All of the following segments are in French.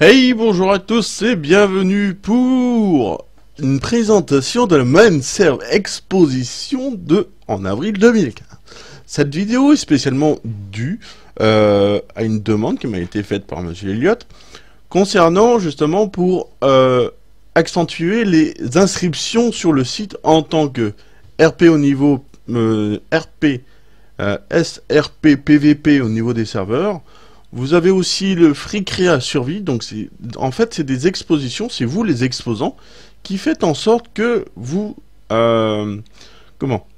Hey, bonjour à tous et bienvenue pour une présentation de la Serve Exposition de en avril 2015. Cette vidéo est spécialement due euh, à une demande qui m'a été faite par Monsieur Elliott concernant justement pour euh, accentuer les inscriptions sur le site en tant que RP au niveau euh, RP SRP PVP au niveau des serveurs vous avez aussi le Free Créa Survie. Donc, c'est, en fait, c'est des expositions. C'est vous, les exposants, qui faites en sorte que vous. Euh, comment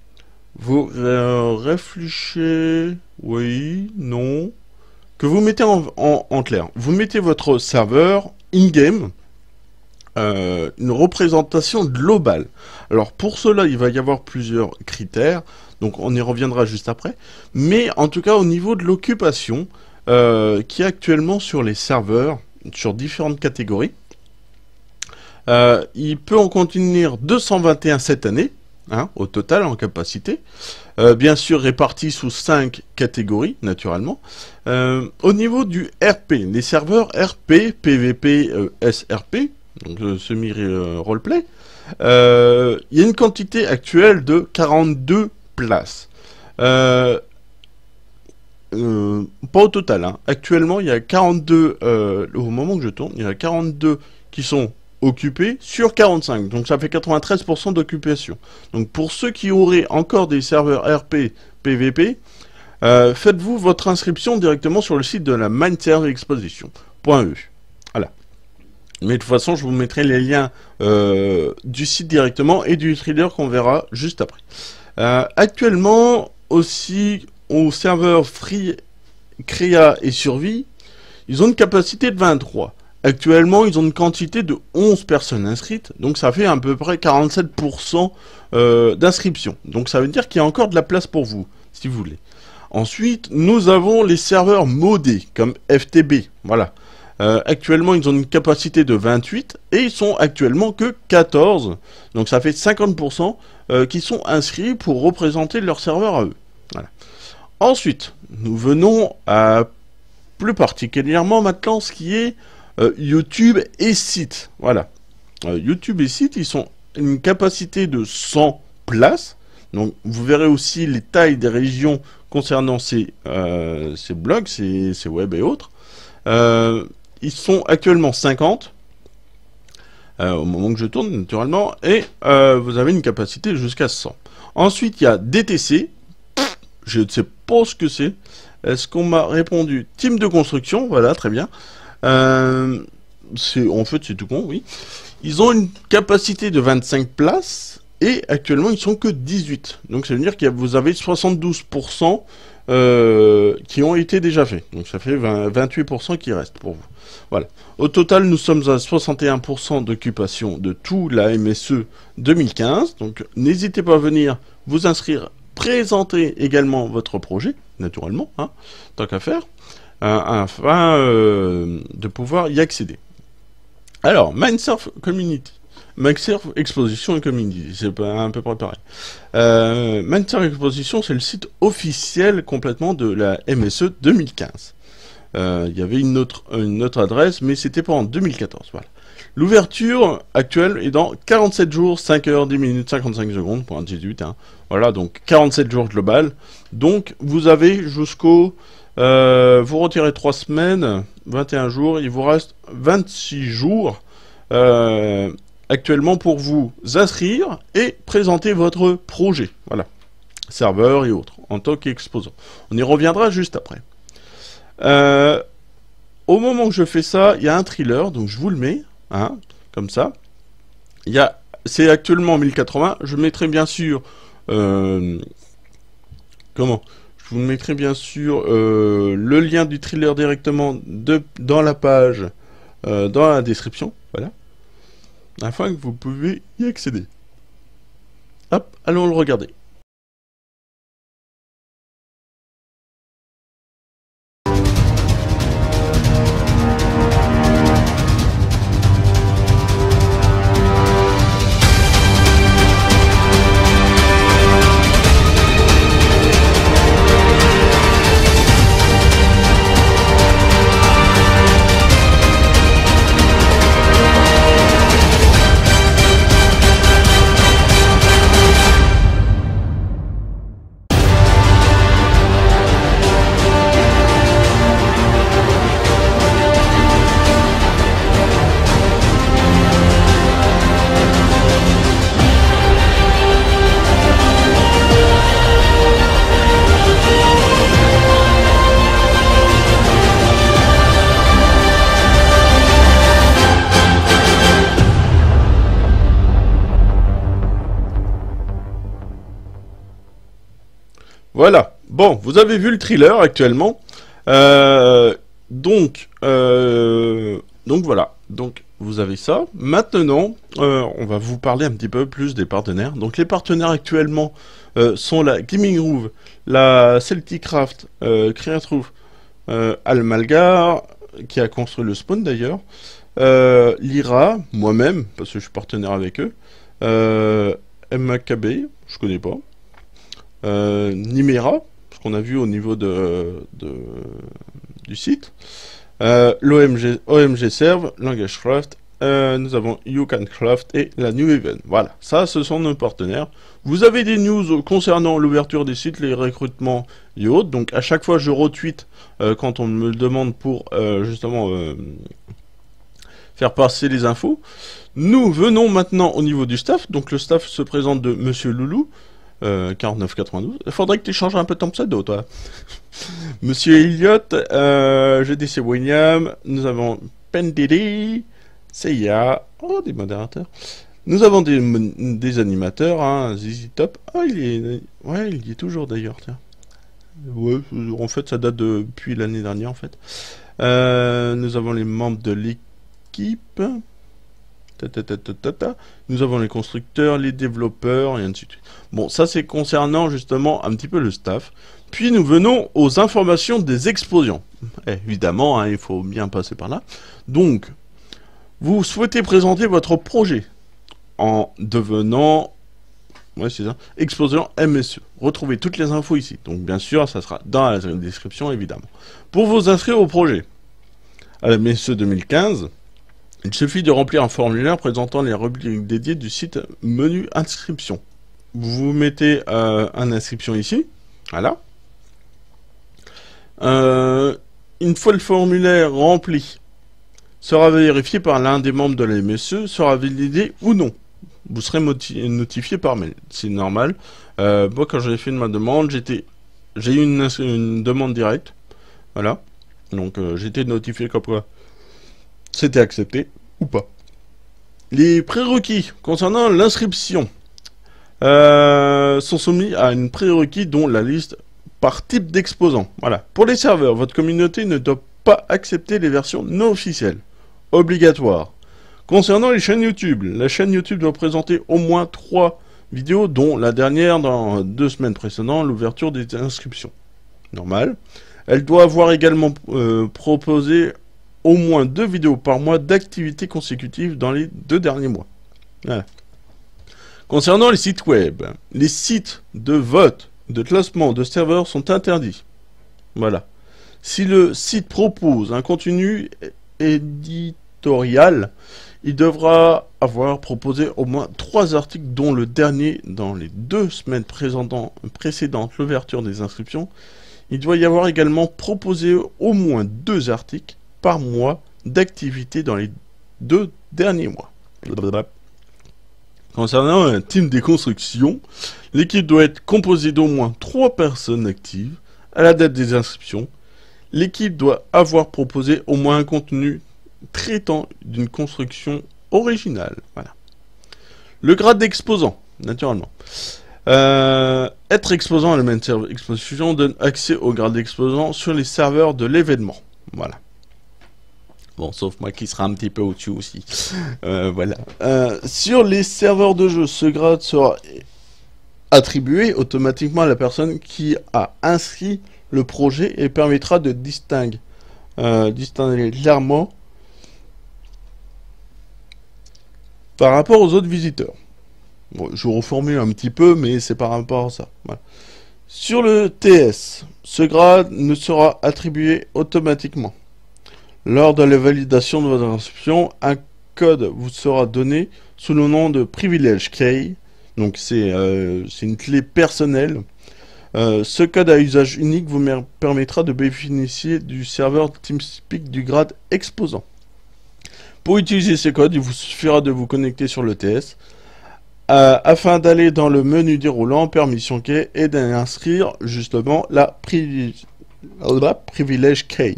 Vous euh, réfléchissez. Oui, non. Que vous mettez en, clair. Vous mettez votre serveur in-game. Euh, une représentation globale. Alors pour cela, il va y avoir plusieurs critères, donc on y reviendra juste après. Mais en tout cas, au niveau de l'occupation, euh, qui est actuellement sur les serveurs, sur différentes catégories. Euh, il peut en contenir 221 cette année, hein, au total en capacité. Euh, bien sûr répartis sous cinq catégories, naturellement. au niveau du RP, les serveurs RP, PVP, SRP, donc semi-roleplay, il y a une quantité actuelle de 42 places. Euh, euh, pas au total, hein. actuellement il y a 42, euh, au moment que je tourne, il y a 42 qui sont occupés sur 45, donc ça fait 93% d'occupation. Donc pour ceux qui auraient encore des serveurs RP, PVP, euh, faites-vous votre inscription directement sur le site de la MindServeExposition.eu. Exposition. E. Voilà. Mais de toute façon, je vous mettrai les liens du site directement et du trailer qu'on verra juste après. actuellement, aussi, aux serveur Free Créa et Survie, ils ont une capacité de 23. Actuellement, ils ont une quantité de 11 personnes inscrites, donc ça fait à peu près 47% euh, d'inscription. Donc ça veut dire qu'il y a encore de la place pour vous, si vous voulez. Ensuite, nous avons les serveurs modés, comme FTB, voilà. Euh, actuellement, ils ont une capacité de 28 et ils sont actuellement que 14. Donc ça fait 50% euh, qui sont inscrits pour représenter leur serveur à eux. Voilà. Ensuite, nous venons à plus particulièrement maintenant ce qui est euh, YouTube et site. Voilà. Euh, YouTube et site, ils sont une capacité de 100 places. Donc vous verrez aussi les tailles des régions concernant ces, euh, ces blogs, ces, ces, web et autres. ils sont actuellement 50. au moment que je tourne naturellement et vous avez une capacité jusqu'à 100 ensuite il y a DTC je ne sais pas ce que c'est. Est-ce euh, qu'on m'a répondu Team de construction, voilà, très bien. Euh, en fait, c'est tout con, oui. Ils ont une capacité de 25 places et actuellement, ils sont que 18. Donc, ça veut dire que vous avez 72% euh, qui ont été déjà faits. Donc, ça fait 28% qui restent pour vous. Voilà. Au total, nous sommes à 61% d'occupation de tout la MSE 2015. Donc, n'hésitez pas à venir vous inscrire présenter également votre projet, naturellement, hein, tant qu'à faire, euh, afin euh, de pouvoir y accéder. Alors, Mindsurf Community. Mindsurf Exposition et Community, c'est un peu préparé. Euh, Mindsurf Exposition, c'est le site officiel complètement de la MSE 2015. Euh, il y avait une autre, une autre adresse, mais c'était pas en 2014. Voilà. L'ouverture actuelle est dans 47 jours, 5 heures, 10 minutes, 55 secondes pour 18. Hein. Voilà, donc 47 jours global. Donc vous avez jusqu'au... Euh, vous retirez 3 semaines, 21 jours, il vous reste 26 jours euh, actuellement pour vous inscrire et présenter votre projet. Voilà, serveur et autres, en tant qu'exposant. On y reviendra juste après. Euh, au moment où je fais ça, il y a un thriller, donc je vous le mets. Hein, comme ça. Il y c'est actuellement 1080. Je mettrai bien sûr, euh, comment Je vous mettrai bien sûr euh, le lien du thriller directement de, dans la page, euh, dans la description, voilà, afin que vous pouvez y accéder. Hop, allons le regarder. Voilà. Bon, vous avez vu le thriller actuellement. Euh, donc, euh, donc voilà. Donc vous avez ça. Maintenant, euh, on va vous parler un petit peu plus des partenaires. Donc les partenaires actuellement sont la Gaming Roof, la Celticraft, euh, Almalgar, qui a construit le spawn d'ailleurs, Lira, moi-même, parce que je suis partenaire avec eux, MKB, je connais pas, euh, Nimera, ce qu'on a vu au niveau de, du site, euh, l'OMG OMG Serve, LanguageCraft, euh, nous avons YouCanCraft et la New Event. Voilà, ça ce sont nos partenaires. Vous avez des news concernant l'ouverture des sites, les recrutements et autres. Donc à chaque fois je retweet euh, quand on me le demande pour justement faire passer les infos. Nous venons maintenant au niveau du staff. Donc le staff se présente de Monsieur Loulou. 49,92. Euh, il faudrait que tu changes un peu ton pseudo, toi. Monsieur Elliott, euh, GDC William, nous avons Pendili, CIA, oh, des modérateurs. Nous avons des, animateurs, hein, Top. Oh, il est, ouais, il y est toujours d'ailleurs, tiens. Ouais, en fait, ça date depuis l'année dernière, en fait. Euh, nous avons les membres de l'équipe. Nous avons les constructeurs, les développeurs, et ainsi de suite. Bon, ça c'est concernant justement un petit peu le staff. Puis nous venons aux informations des exposants. Eh, évidemment, hein, il faut bien passer par là. Donc, vous souhaitez présenter votre projet en devenant ouais, c'est ça, exposant MSE. Retrouvez toutes les infos ici. Donc bien sûr, ça sera dans la description évidemment. Pour vous inscrire au projet à la MSE 2015, il suffit de remplir un formulaire présentant les rubriques dédiées du site menu inscription. Vous mettez euh, un inscription ici. Voilà. Euh, une fois le formulaire rempli, sera vérifié par l'un des membres de la MSE, sera validé ou non. Vous serez notifié par mail. C'est normal. Euh, moi, quand j'ai fait ma demande, j'étais, j'ai eu une, demande directe. Voilà. Donc, j'étais notifié comme quoi c'était accepté ou pas. Les prérequis concernant l'inscription euh, sont soumis à une prérequis dont la liste par type d'exposant. Voilà. Pour les serveurs, votre communauté ne doit pas accepter les versions non officielles. Obligatoire. Concernant les chaînes YouTube, la chaîne YouTube doit présenter au moins 3 vidéos, dont la dernière dans deux semaines précédant l'ouverture des inscriptions. Normal. Elle doit avoir également euh, proposé au moins deux vidéos par mois d'activité consécutives dans les deux derniers mois. Concernant les sites web, les sites de vote, de classement, de serveurs sont interdits. Voilà. Si le site propose un contenu éditorial, il devra avoir proposé au moins trois articles, dont le dernier dans les deux semaines précédentes l'ouverture des inscriptions. Il doit y avoir également proposé au moins deux articles par mois d'activité dans les deux derniers mois. Concernant un team des constructions, l'équipe doit être composée d'au moins trois personnes actives à la date des inscriptions. L'équipe doit avoir proposé au moins un contenu traitant d'une construction originale. Voilà. Le grade d'exposant, naturellement. Euh, être exposant à la même exposition donne accès au grade d'exposant sur les serveurs de l'événement. Voilà. Bon, sauf moi qui sera un petit peu au-dessus aussi. Euh, voilà. Euh, sur les serveurs de jeu, ce grade sera attribué automatiquement à la personne qui a inscrit le projet et permettra de distinguer, euh, clairement par rapport aux autres visiteurs. Bon, je reformule un petit peu, mais c'est par rapport à ça. Sur le TS, ce grade ne sera attribué automatiquement lors de la validation de votre inscription, un code vous sera donné sous le nom de privilège Key. Donc euh, c'est une clé personnelle. Euh, ce code à usage unique vous permettra de bénéficier du serveur TeamSpeak du grade exposant. Pour utiliser ce code, il vous suffira de vous connecter sur l'ETS euh, afin d'aller dans le menu déroulant Permission Key et d'inscrire justement la, privilège Privilege Key.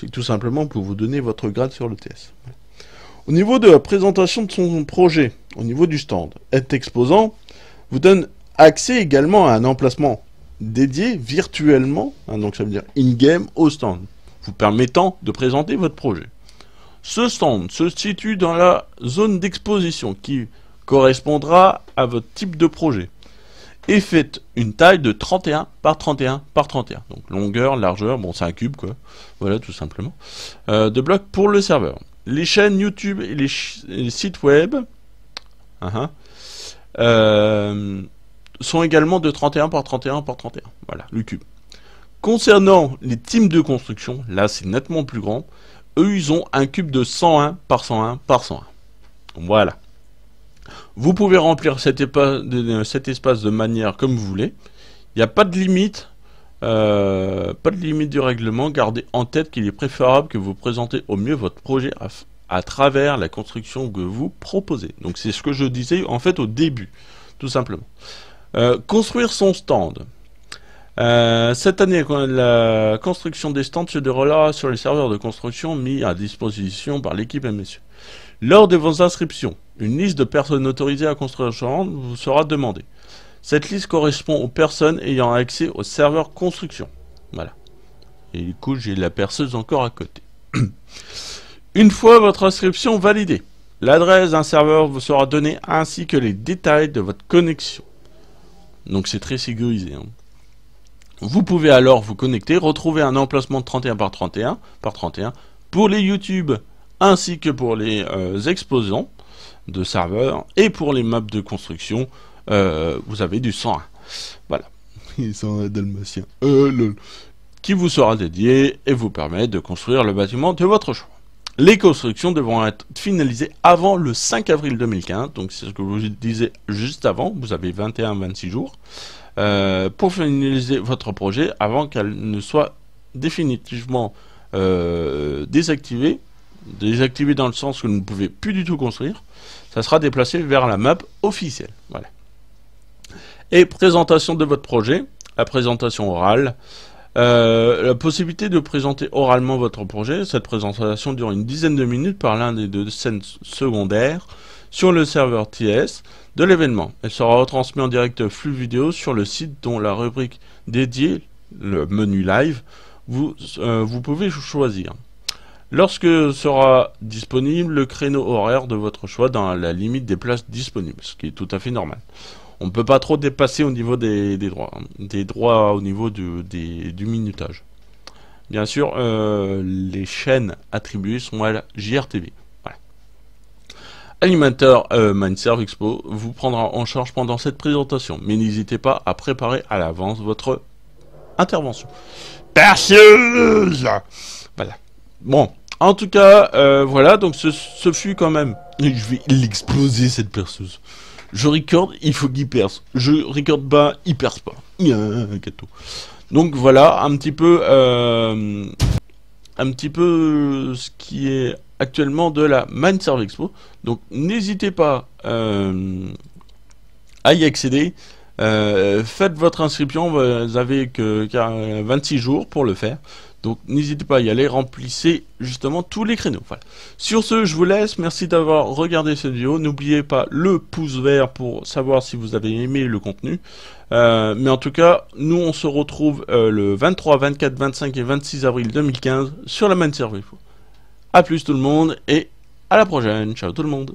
C'est tout simplement pour vous donner votre grade sur le TS. Au niveau de la présentation de son projet, au niveau du stand, être exposant vous donne accès également à un emplacement dédié virtuellement, hein, donc ça veut dire in-game au stand, vous permettant de présenter votre projet. Ce stand se situe dans la zone d'exposition qui correspondra à votre type de projet et faites une taille de 31 par 31 par 31. Donc longueur, largeur, bon c'est un cube quoi, voilà tout simplement, euh, de blocs pour le serveur. Les chaînes YouTube et les, sites web hein, hein, euh, sont également de 31 par 31 par 31, voilà le cube. Concernant les teams de construction, là c'est nettement plus grand, eux ils ont un cube de 101 par 101 par 101. Voilà. Vous pouvez remplir cet, espace de manière comme vous voulez. Il n'y a pas de limite. Euh, pas de limite du règlement, gardez en tête qu'il est préférable que vous présentez au mieux votre projet à, travers la construction que vous proposez. Donc c'est ce que je disais en fait au début, tout simplement. Euh, construire son stand. Euh, cette année, la construction des stands se déroulera sur les serveurs de construction mis à disposition par l'équipe MSU. Lors de vos inscriptions, une liste de personnes autorisées à construire le vous sera demandée. Cette liste correspond aux personnes ayant accès au serveur construction. Voilà. Et du coup, j'ai la perceuse encore à côté. Une fois votre inscription validée, l'adresse d'un serveur vous sera donnée ainsi que les détails de votre connexion. Donc c'est très sécurisé. Hein. Vous pouvez alors vous connecter, retrouver un emplacement de 31 par 31 par 31 pour les YouTube ainsi que pour les euh, exposants de serveurs, et pour les maps de construction, euh, vous avez du 101. Voilà. Il est dalmatien. Euh, Qui vous sera dédié et vous permet de construire le bâtiment de votre choix. Les constructions devront être finalisées avant le 5 avril 2015, donc c'est ce que je vous disais juste avant, vous avez 21-26 jours, euh, pour finaliser votre projet avant qu'elle ne soit définitivement désactivée désactivé dans le sens que vous ne pouvez plus du tout construire, ça sera déplacé vers la map officielle. Et présentation de votre projet, la présentation orale. Euh, la possibilité de présenter oralement votre projet, cette présentation dure une dizaine de minutes par l'un des deux scènes secondaires sur le serveur TS de l'événement. Elle sera retransmise en direct flux vidéo sur le site dont la rubrique dédiée, le menu live, vous, euh, vous pouvez choisir lorsque sera disponible le créneau horaire de votre choix dans la limite des places disponibles, ce qui est tout à fait normal. On ne peut pas trop dépasser au niveau des, droits, des droits au niveau du, minutage. Bien sûr, euh, les chaînes attribuées sont à la JRTV. Alimenter euh, Mindserve Expo vous prendra en charge pendant cette présentation, mais n'hésitez pas à préparer à l'avance votre intervention. Perceuse Voilà. Bon, en tout cas, euh, voilà, donc ce, fut quand même... Je vais l'exploser, cette perceuse. Je record, il faut qu'il perce. Je record pas, il perce pas. Gâteau. Donc voilà, un petit peu... Euh, un petit peu ce qui est actuellement de la Mindserve Expo. Donc n'hésitez pas euh, à y accéder. faites votre inscription, vous avez que, 26 jours pour le faire. Donc n'hésitez pas à y aller, remplissez justement tous les créneaux. Sur ce, je vous laisse, merci d'avoir regardé cette vidéo. N'oubliez pas le pouce vert pour savoir si vous avez aimé le contenu. Euh, mais en tout cas, nous on se retrouve euh, le 23, 24, 25 et 26 avril 2015 sur la main service A plus tout le monde et à la prochaine. Ciao tout le monde.